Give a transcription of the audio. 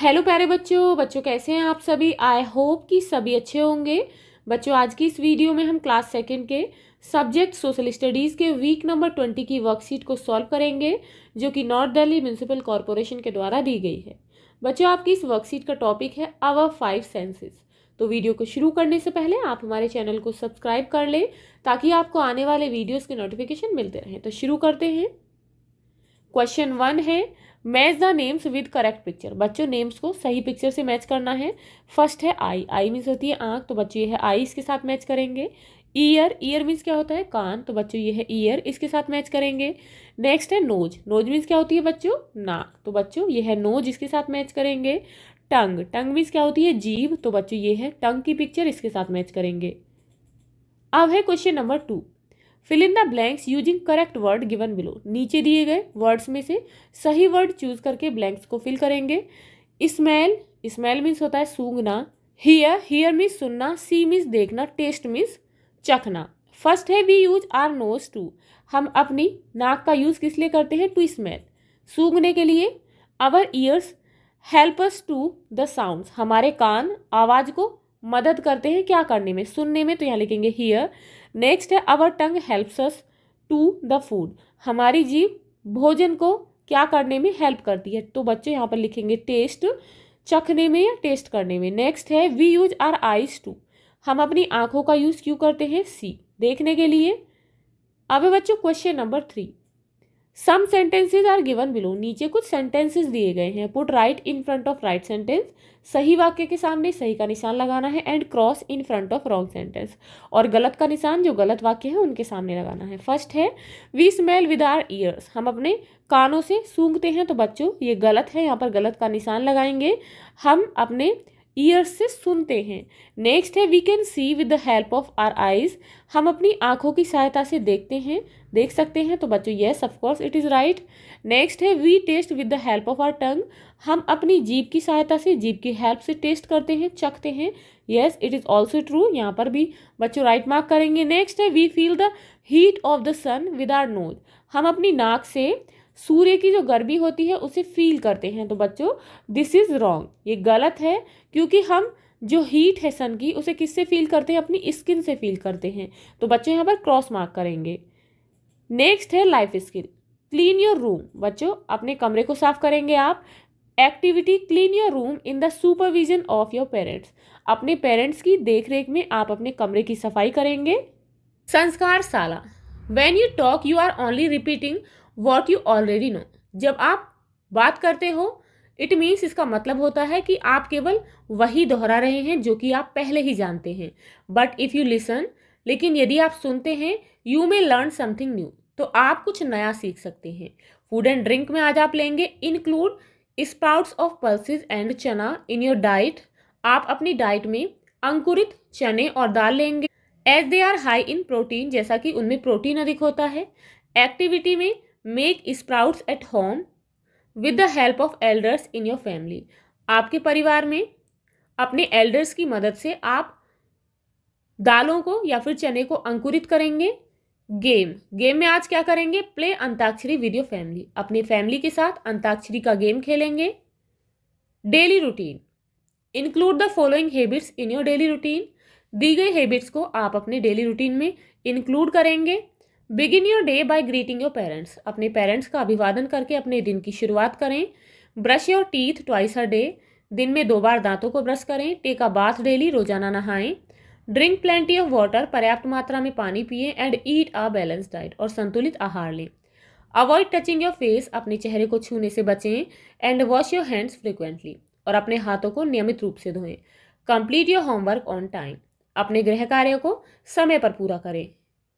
hello प्यारे बच्चों बच्चों कैसे हैं आप सभी आई होप कि सभी अच्छे होंगे बच्चों आज की इस वीडियो में हम क्लास सेकेंड के सब्जेक्ट सोशल स्टडीज़ के वीक नंबर ट्वेंटी की वर्कशीट को सॉल्व करेंगे जो कि नॉर्थ दिल्ली म्यूनसिपल कॉरपोरेशन के द्वारा दी गई है बच्चों आपकी इस वर्कशीट का टॉपिक है आवर फाइव सेंसेस तो वीडियो को शुरू करने से पहले आप हमारे चैनल को सब्सक्राइब कर लें ताकि आपको आने वाले वीडियोज़ के नोटिफिकेशन मिलते रहें तो शुरू करते हैं क्वेश्चन वन है match the names with correct picture बच्चों नेम्स को सही पिक्चर से मैच करना है फर्स्ट है आई आई मीन्स होती है आँख तो बच्चों ये है आई इसके साथ मैच करेंगे ईयर ईयर मीन्स क्या होता है कान तो बच्चों ये है ईयर इसके साथ मैच करेंगे नेक्स्ट है नोज नोज मीन्स क्या होती है बच्चों नाक तो बच्चों ये है नोज इसके साथ मैच करेंगे टंग टंग मीन्स क्या होती है जीभ तो बच्चों ये है टंग की पिक्चर इसके साथ मैच करेंगे अब है question number two fill in the blanks using correct word given below नीचे दिए गए वर्ड्स में से सही वर्ड चूज करके ब्लैंक्स को फिल करेंगे स्मेल स्मेल मीन्स होता है सूंघना हियर हियर मीन्स सुनना सी मीन्स देखना टेस्ट मीन्स चखना फर्स्ट है we use our nose to हम अपनी नाक का यूज़ किस लिए करते हैं टू स्मेल सूंघने के लिए our ears help us to the sounds हमारे कान आवाज़ को मदद करते हैं क्या करने में सुनने में तो यहाँ लिखेंगे हियर नेक्स्ट है our tongue helps us to the food हमारी जीव भोजन को क्या करने में हेल्प करती है तो बच्चे यहाँ पर लिखेंगे टेस्ट चखने में या टेस्ट करने में नेक्स्ट है we use our eyes to हम अपनी आँखों का यूज़ क्यों करते हैं सी देखने के लिए अब बच्चों question number three some sentences are given below नीचे कुछ सेंटेंसेज दिए गए हैं put right in front of right sentence सही वाक्य के सामने सही का निशान लगाना है and cross in front of wrong sentence और गलत का निशान जो गलत वाक्य है उनके सामने लगाना है फर्स्ट है we smell with our ears हम अपने कानों से सूंघते हैं तो बच्चों ये गलत है यहाँ पर गलत का निशान लगाएंगे हम अपने ईयर्स से सुनते हैं नेक्स्ट है we can see with the help of our eyes हम अपनी आँखों की सहायता से देखते हैं देख सकते हैं तो बच्चों yes of course it is right next है we taste with the help of our tongue हम अपनी जीप की सहायता से जीप की हेल्प से टेस्ट करते हैं चखते हैं yes it is also true यहाँ पर भी बच्चों राइट right मार्क करेंगे नेक्स्ट है we feel the heat of the sun with our nose हम अपनी नाक से सूर्य की जो गर्मी होती है उसे फील करते हैं तो बच्चों दिस इज़ रॉन्ग ये गलत है क्योंकि हम जो हीट है सन की उसे किससे फील करते हैं अपनी स्किन से फील करते हैं तो बच्चों यहाँ पर क्रॉस मार्क करेंगे नेक्स्ट है life skill clean your room बच्चों अपने कमरे को साफ करेंगे आप activity clean your room in the supervision of your parents अपने पेरेंट्स की देखरेख में आप अपने कमरे की सफाई करेंगे संस्कार साला when you talk you are only repeating what you already know जब आप बात करते हो इट मीन्स इसका मतलब होता है कि आप केवल वही दोहरा रहे हैं जो कि आप पहले ही जानते हैं बट इफ़ यू लिसन लेकिन यदि आप सुनते हैं you may learn something new तो आप कुछ नया सीख सकते हैं फूड एंड ड्रिंक में आज आप लेंगे include sprouts of pulses and chana in your diet आप अपनी डाइट में अंकुरित चने और दाल लेंगे as they are high in protein जैसा कि उनमें प्रोटीन अधिक होता है एक्टिविटी में make sprouts at home with the help of elders in your family आपके परिवार में अपने एल्डर्स की मदद से आप दालों को या फिर चने को अंकुरित करेंगे गेम गेम में आज क्या करेंगे play antakshari with your family अपनी फैमिली के साथ अंताक्षरी का गेम खेलेंगे daily routine include the following habits in your daily routine दी गई हैबिट्स को आप अपने डेली रूटीन में इंक्लूड करेंगे begin your day by greeting your parents अपने पेरेंट्स का अभिवादन करके अपने दिन की शुरुआत करें brush your teeth twice a day दिन में दो बार दांतों को ब्रश करें टेक अ बाथ डेली रोजाना नहाएं ड्रिंक प्लेंटी ऑफ वाटर पर्याप्त मात्रा में पानी पिए and eat a balance diet और संतुलित आहार लें अवॉइड टचिंग योर फेस अपने चेहरे को छूने से बचें and wash your hands frequently और अपने हाथों को नियमित रूप से धोएं complete your homework on time अपने गृह कार्य को समय पर पूरा करें